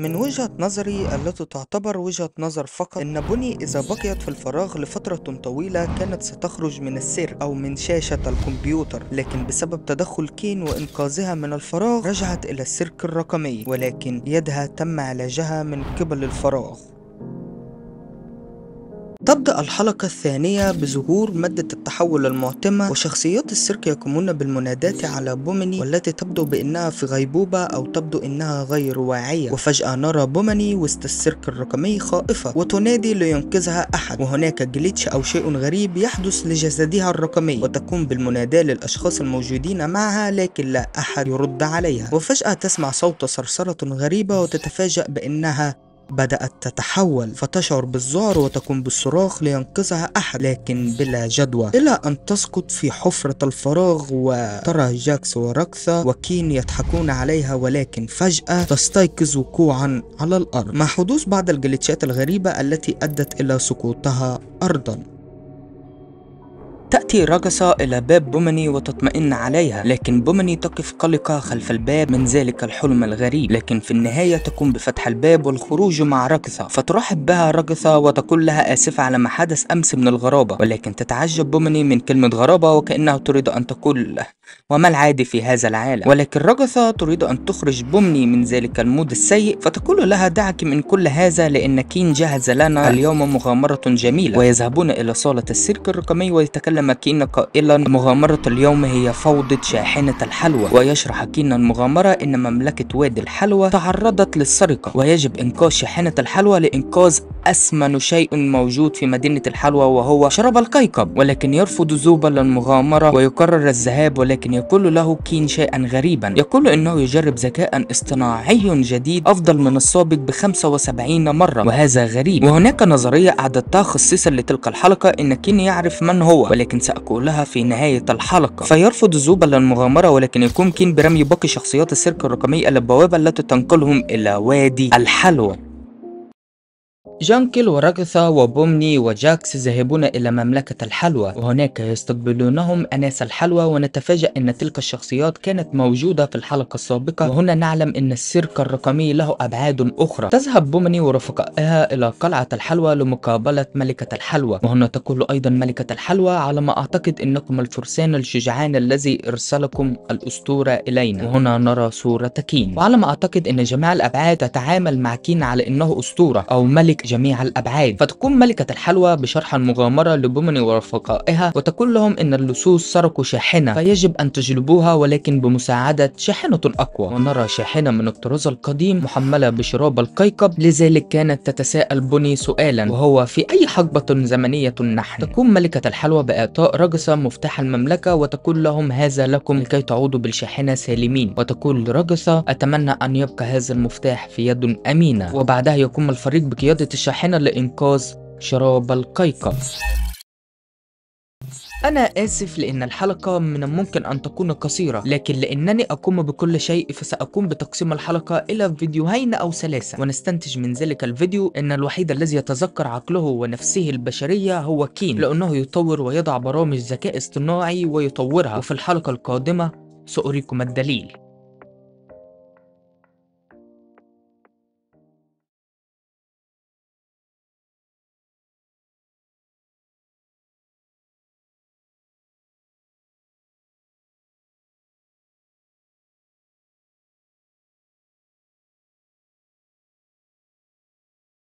من وجهة نظري التي تعتبر وجهة نظر فقط أن بني إذا بقيت في الفراغ لفترة طويلة كانت ستخرج من السير أو من شاشة الكمبيوتر لكن بسبب تدخل كين وإنقاذها من الفراغ رجعت إلى السيرك الرقمي ولكن يدها تم علاجها من قبل الفراغ تبدأ الحلقة الثانية بظهور مادة التحول المعتمة وشخصيات السيرك يقومون بالمناداة على بومني والتي تبدو بأنها في غيبوبة أو تبدو أنها غير واعية وفجأة نرى بومني وسط السيرك الرقمي خائفة وتنادي لينقذها أحد وهناك جليتش أو شيء غريب يحدث لجسدها الرقمي وتقوم بالمناداة للأشخاص الموجودين معها لكن لا أحد يرد عليها وفجأة تسمع صوت صرصرة غريبة وتتفاجأ بأنها بدأت تتحول فتشعر بالذعر وتقوم بالصراخ لينقذها أحد لكن بلا جدوى إلى أن تسقط في حفرة الفراغ وترى جاكس وراكثا وكين يضحكون عليها ولكن فجأة تستيقظ وقوعا على الأرض مع حدوث بعض الجليتشات الغريبة التي أدت إلى سقوطها أرضا تأتي رجسة إلى باب بومني وتطمئن عليها لكن بومني تقف قلقة خلف الباب من ذلك الحلم الغريب لكن في النهاية تقوم بفتح الباب والخروج مع رجسة فترحب بها رجسة وتقول لها آسفة على ما حدث أمس من الغرابة ولكن تتعجب بومني من كلمة غرابة وكأنها تريد أن تقول وما العادي في هذا العالم ولكن رجثة تريد أن تخرج بومني من ذلك المود السيء فتقول لها دعك من كل هذا لأن كين جهز لنا اليوم مغامرة جميلة ويذهبون إلى صالة السيرك الرقمي ويتكلم كين قائلا مغامرة اليوم هي فوضة شاحنة الحلوى ويشرح كين المغامرة إن مملكة وادي الحلوى تعرضت للسرقة ويجب إنقاذ شاحنة الحلوى لإنقاذ أسمن شيء موجود في مدينة الحلوى وهو شرب القيقب ولكن يرفض زوبل المغامرة ويقرر الذهاب ولكن لكن يقول له كين شيئا غريبا يقول انه يجرب ذكاء اصطناعي جديد افضل من السابق ب 75 مره وهذا غريب وهناك نظريه اعددتها خصيصا لتلك الحلقه ان كين يعرف من هو ولكن ساقولها في نهايه الحلقه فيرفض زوبل المغامره ولكن يقوم كين برمي باقي شخصيات السيرك الرقمي الى البوابه التي تنقلهم الى وادي الحلوى جانكل وراغثا وبومني وجاكس ذاهبون إلى مملكة الحلوى وهناك يستقبلونهم أناس الحلوى ونتفاجأ أن تلك الشخصيات كانت موجودة في الحلقة السابقة وهنا نعلم أن السيرك الرقمي له أبعاد أخرى تذهب بومني ورفقائها إلى قلعة الحلوى لمقابلة ملكة الحلوى وهنا تقول أيضا ملكة الحلوى على ما أعتقد أنكم الفرسان الشجعان الذي أرسلكم الأسطورة إلينا وهنا نرى صورة كين وعلى ما أعتقد أن جميع الأبعاد تتعامل مع كين على أنه أسطورة أو ملك جميع الأبعاد فتقوم ملكة الحلوى بشرح المغامرة لبومني ورفقائها وتقول لهم إن اللصوص سرقوا شاحنة فيجب أن تجلبوها ولكن بمساعدة شاحنة أقوى ونرى شاحنة من الطراز القديم محملة بشراب القيقب لذلك كانت تتساءل بوني سؤالا وهو في أي حقبة زمنية نحن تقوم ملكة الحلوى بإعطاء رجسة مفتاح المملكة وتقول لهم هذا لكم لكي تعودوا بالشاحنة سالمين وتقول رجسة أتمنى أن يبقى هذا المفتاح في يد أمينة وبعدها يقوم الفريق بقيادة شاحنة لإنقاذ شراب القيقب أنا آسف لأن الحلقة من الممكن أن تكون قصيرة لكن لأنني أقوم بكل شيء فسأقوم بتقسيم الحلقة إلى فيديوهين أو ثلاثة ونستنتج من ذلك الفيديو أن الوحيد الذي يتذكر عقله ونفسه البشرية هو كين لأنه يطور ويضع برامج ذكاء اصطناعي ويطورها وفي الحلقة القادمة سأريكم الدليل